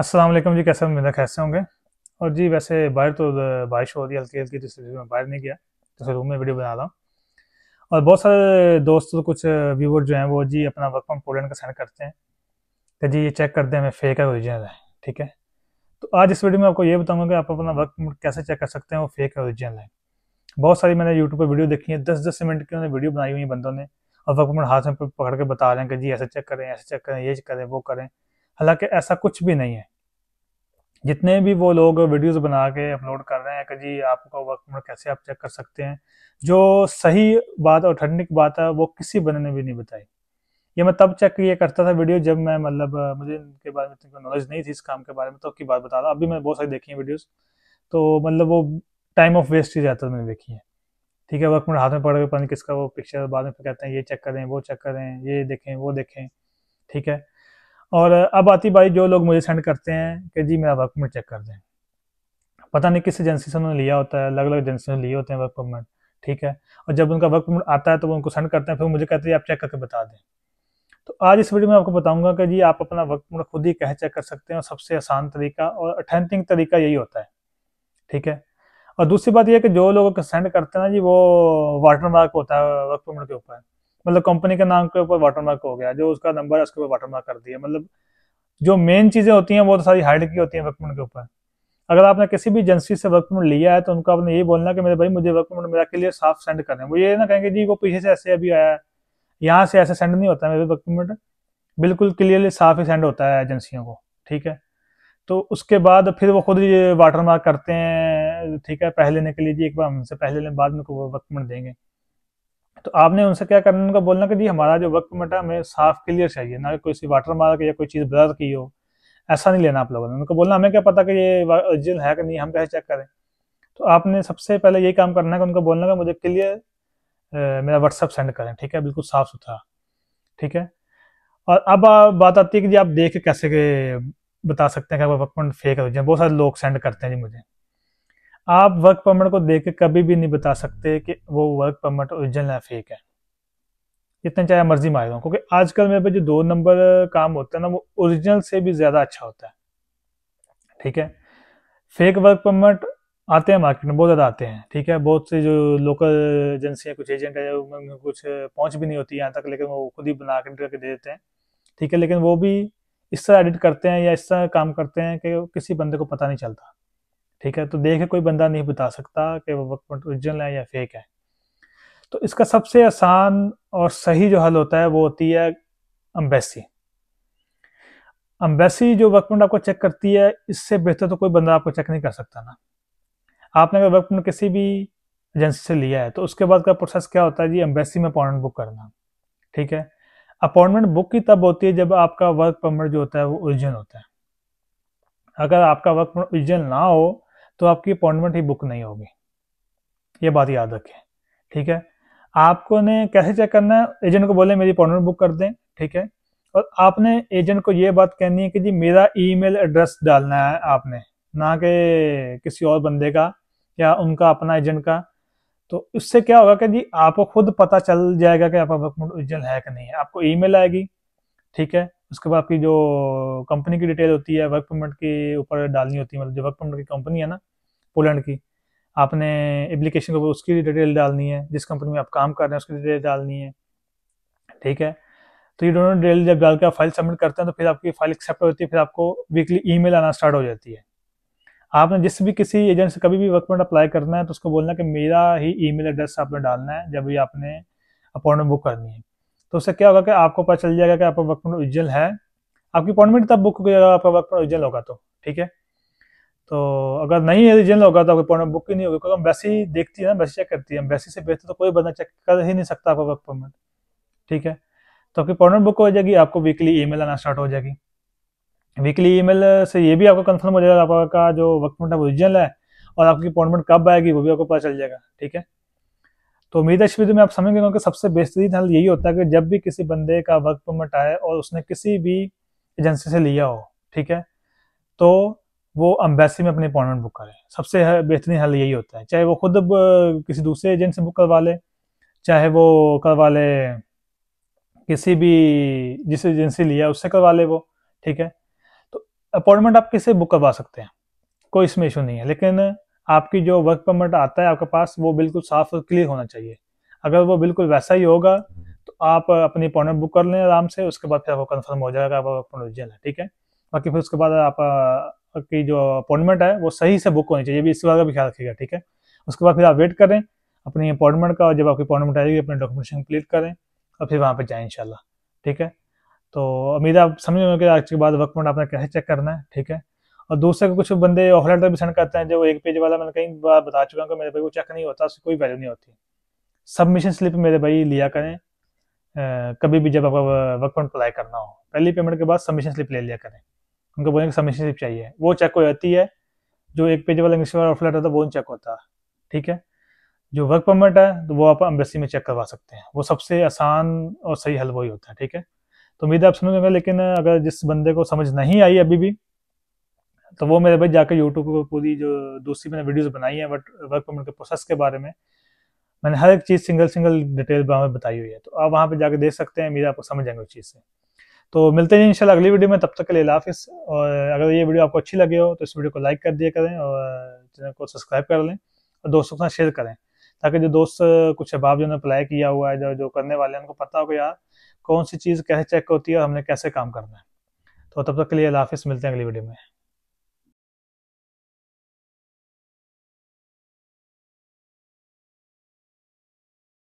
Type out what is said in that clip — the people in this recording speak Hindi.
असलम जी कैसे मेरा कैसे होंगे और जी वैसे बाहर तो बारिश हो रही है हल्की हल्की जिससे मैं बाहर नहीं गया तो रूम में वीडियो बना रहा हूँ और बहुत सारे दोस्त तो कुछ व्यूवर जो हैं वो जी अपना वर्क फ्रॉम पोलैंड का सेंड करते हैं कि तो जी ये चेक करते हैं हमें फेक है ओरिजिनल है ठीक है तो आज इस वीडियो में आपको ये बताऊँगा कि आप अपना वर्क कैसे चेक कर सकते हैं वो फेक है ओरिजिनल है बहुत सारी मैंने यूट्यूब पर वीडियो देखी है दस दस मिनट की उन्होंने वीडियो बनाई हुई है बंदों ने और वर्क हाथ में पकड़ के बता रहे हैं कि जी ऐसे चेक करें ऐसे चेक करें ये करें वो करें हालांकि ऐसा कुछ भी नहीं है जितने भी वो लोग वीडियोस बना के अपलोड कर रहे हैं कि जी आपका वर्क मोड कैसे आप चेक कर सकते हैं जो सही बात और ठंडिक बात है वो किसी बंदे ने भी नहीं बताई ये मैं तब चेक ये करता था वीडियो जब मैं मतलब मुझे इनके बारे में इतनी नॉलेज नहीं थी इस काम के बारे में तो की बात बता रहा अभी मैंने बहुत सारी देखी है वीडियोज़ तो मतलब वो टाइम ऑफ वेस्ट ही जाता मैंने देखी है ठीक है वर्क मोड हाथ में पड़ गए पता नहीं किसका वो पिक्चर बाद में कहते हैं ये चेक करें वो चेक करें ये देखें वो देखें ठीक है और अब आती भाई जो लोग मुझे सेंड करते हैं कि जी मेरा वर्क परमिट चेक कर दें पता नहीं किस एजेंसी से उन्होंने लिया होता है अलग अलग एजेंसी से लिए होते हैं वर्क परमिट ठीक है और जब उनका वर्क परमिट आता है तो वो उनको सेंड करते हैं फिर मुझे कहते हैं आप चेक करके बता दें तो आज इस वीडियो में आपको बताऊंगा कि जी आप अपना वर्क परमिट खुद ही कह चेक कर सकते हैं और सबसे आसान तरीका और अठेंटिक तरीका यही होता है ठीक है और दूसरी बात यह कि जो लोग सेंड करते हैं ना जी वो वाटर मार्क होता है वर्क परमिट के ऊपर मतलब कंपनी के नाम के ऊपर वाटरमार्क हो गया जो उसका नंबर है उसके ऊपर वाटरमार्क कर दिया मतलब जो मेन चीज़ें होती हैं वो तो सारी हाइड की होती हैं वर्क परमिट के ऊपर अगर आपने किसी भी एजेंसी से वर्क परमिट लिया है तो उनको आपने यही बोलना कि मेरे भाई मुझे वर्क परमिट मेरा के लिए साफ सेंड करें वो ये ना कहेंगे जी वो पीछे से ऐसे अभी आया है यहाँ से ऐसे सेंड नहीं होता मेरे वर्क परमिट बिल्कुल क्लियरली साफ ही सेंड होता है एजेंसियों को ठीक है तो उसके बाद फिर वो खुद ये वाटर मार्क करते हैं ठीक है पहले लेने के लिए जी एक बार हमसे पहले लेने बाद में वर्क परमिट देंगे तो आपने उनसे क्या करना उनको बोलना कि जी हमारा जो वक्त मटा हमें साफ क्लियर चाहिए ना कोई वाटर मार्क या कोई चीज़ ब्लर की हो ऐसा नहीं लेना आप लोगों ने उनको बोलना हमें क्या पता कि ये ओरिजिनल है कि नहीं हम कैसे चेक करें तो आपने सबसे पहले यही काम करना है कि उनको बोलना कि मुझे क्लियर मेरा व्हाट्सअप सेंड करें ठीक है बिल्कुल साफ सुथरा ठीक है और अब बात आती है कि जी आप देख के कैसे के बता सकते हैं कि आपका वर्कमेंट फेक है बहुत सारे लोग सेंड करते हैं जी मुझे आप वर्क परमिट को देख के कभी भी नहीं बता सकते कि वो वर्क परमिट ओरिजिनल है फेक है जितने चाहे मर्जी मार दो क्योंकि आजकल मेरे पे जो दो नंबर काम होता है ना वो ओरिजिनल से भी ज़्यादा अच्छा होता है ठीक है फेक वर्क परमिट आते हैं मार्केट में बहुत ज़्यादा आते हैं ठीक है बहुत से जो लोकल है कुछ एजेंट है उनमें कुछ पहुंच भी नहीं होती यहाँ तक लेकिन वो खुद ही बना कर करके दे देते हैं ठीक है लेकिन वो भी इस तरह एडिट करते हैं या इस तरह काम करते हैं कि किसी बंदे को पता नहीं चलता ठीक है तो देख कोई बंदा नहीं बता सकता कि वो परमिट ओरिजिनल है या फेक है तो इसका सबसे आसान और सही जो हल होता है वो होती है अम्बेसी अम्बेसी जो वर्क परमिट आपको चेक करती है इससे बेहतर तो कोई बंदा आपको चेक नहीं कर सकता ना आपने अगर वर्क परमिट किसी भी एजेंसी से लिया है तो उसके बाद का प्रोसेस क्या होता है जी अम्बेसी में अपॉइंटमेंट बुक करना ठीक है अपॉइंटमेंट बुक की तब होती है जब आपका वर्क परमिट जो होता है वो ओरिजिनल होता है अगर आपका वर्क परमिट ओरिजिनल ना हो तो आपकी अपॉइंटमेंट ही बुक नहीं होगी ये बात याद रखें ठीक है आपको ने कैसे चेक करना है एजेंट को बोले मेरी अपॉइंटमेंट बुक कर दें ठीक है और आपने एजेंट को ये बात कहनी है कि जी मेरा ईमेल एड्रेस डालना है आपने ना कि किसी और बंदे का या उनका अपना एजेंट का तो उससे क्या होगा कि जी आपको खुद पता चल जाएगा कि आपका अपॉइंटमेंट ओरिजिनल है कि नहीं है आपको ई आएगी ठीक है उसके बाद आपकी जो कंपनी की डिटेल होती है वर्क परमिट के ऊपर डालनी होती है मतलब जो वर्क परमिट की कंपनी है ना पोलैंड की आपने एप्लीकेशन के ऊपर उसकी डिटेल डालनी है जिस कंपनी में आप काम कर रहे हैं उसकी डिटेल डालनी है ठीक है तो ये दोनों डिटेल जब डाल के आप फाइल सबमिट करते हैं तो फिर आपकी फाइल एक्सेप्ट होती है फिर आपको वीकली ईमेल आना स्टार्ट हो जाती है आपने जिस भी किसी एजेंट से कभी भी वर्क परमिट अप्लाई करना है तो उसको बोलना कि मेरा ही ईमेल एड्रेस आपने डालना है जब भी आपने अपॉइंटमेंट बुक करनी है तो उससे क्या होगा कि आपको पता चल जाएगा कि आपका वर्क परमिट ओरिजिनल है आपकी अपॉइंटमेंट तब बुक हो जाएगा आपका वर्क परमिट ओरिजिनल होगा तो ठीक है तो अगर नहीं एरिजिनल तो होगा तो आपकी अपॉइंटमेंट बुक ही नहीं होगी क्योंकि हम वैसे ही देखती है ना वैसे चेक करती है वैसे से बेहतर तो कोई बंदा चेक कर ही नहीं सकता आपका अपॉइंटमेंट ठीक है तो आपकी अपॉइंटमेंट बुक हो जाएगी आपको वीकली मेल आना स्टार्ट हो जाएगी वीकली मेल से ये भी आपको कन्फर्म हो जाएगा आपका जो अपॉइंटमेंट है वो ओरिजिनल है और आपकी अपॉइंटमेंट कब आएगी वो भी आपको पता चल जाएगा ठीक है तो उम्मीद है इस में आप समझ गए कि सबसे बेहतरीन हल यही होता है कि जब भी किसी बंदे का वर्क परमिट आए और उसने किसी भी एजेंसी से लिया हो ठीक है तो वो अम्बेसी में अपनी अपॉइंटमेंट बुक करें सबसे बेहतरीन हल यही होता है चाहे वो खुद किसी दूसरे एजेंट से बुक करवा लें चाहे वो करवा लें किसी भी जिस एजेंसी लिया उससे करवा लें वो ठीक है तो अपॉइंटमेंट आप किसे बुक करवा सकते हैं कोई इसमें इशू नहीं है लेकिन आपकी जो वर्क परमिट आता है आपके पास वो बिल्कुल साफ और क्लियर होना चाहिए अगर वो बिल्कुल वैसा ही होगा तो आप अपनी अपॉइंटमेंट बुक कर लें आराम से उसके बाद फिर आपको कन्फर्म हो जाएगा आपका ओरिजिनल है ठीक है बाकी फिर उसके बाद आप की जो अपॉइंटमेंट है वो सही से बुक होनी चाहिए भी इस बात का भी ख्याल रखिएगा ठीक है उसके बाद फिर आप वेट करें अपनी अपॉइंटमेंट का और जब आपकी अपॉइंटमेंट आएगी अपने डॉक्यूमेंटेशन कंप्लीट करें और फिर वहाँ पर जाएँ इनशाला ठीक है तो उम्मीद आप समझ में आज के बाद वर्कमेंट आपने कैसे चेक करना है ठीक है और दूसरे कुछ बंदे ऑफलाइन लेटर भी सेंड करते हैं जो एक पेज वाला मैंने कई बार बता चुका हूँ कि मेरे भाई वो चेक नहीं होता उसकी कोई वैल्यू नहीं होती सबमिशन स्लिप मेरे भाई लिया करें आ, कभी भी जब आपका वर्क पॉइंट अप्लाई करना हो पहली पेमेंट के बाद सबमिशन स्लिप ले लिया करें उनको बोलेंगे सबमिशनशिप चाहिए वो चेक हो जाती है जो एक पेज वाला इंग्लिश वाला ऑफर लेटर है तो वो चेक होता है ठीक है जो वर्क परमिट है तो वो आप एम्बेसी में चेक करवा सकते हैं वो सबसे आसान और सही हल वही होता है ठीक है तो उम्मीद है आप समझोगे लेकिन अगर जिस बंदे को समझ नहीं आई अभी भी तो वो मेरे भाई जाकर यूट्यूब पर पूरी जो दूसरी मैंने वीडियोस बनाई है बट वर्क परमिट के प्रोसेस के बारे में मैंने हर एक चीज़ सिंगल सिंगल डिटेल बताई हुई है तो आप वहाँ पर जाकर देख सकते हैं मेरा आपको समझ आएंगे उस चीज़ से तो मिलते हैं इंशाल्लाह अगली वीडियो में तब तक के लिए हाफिज़ और अगर ये वीडियो आपको अच्छी लगी हो तो इस वीडियो को लाइक कर दिया करें और चैनल को सब्सक्राइब कर लें और दोस्तों के साथ शेयर करें ताकि जो दोस्त कुछ अहबाब जो अप्लाई किया हुआ है जो जो करने वाले हैं उनको पता हो कि यार कौन सी चीज़ कैसे चेक होती है और हमने कैसे काम करना है तो तब तक के लिए हाफिज़ मिलते हैं अगली वीडियो में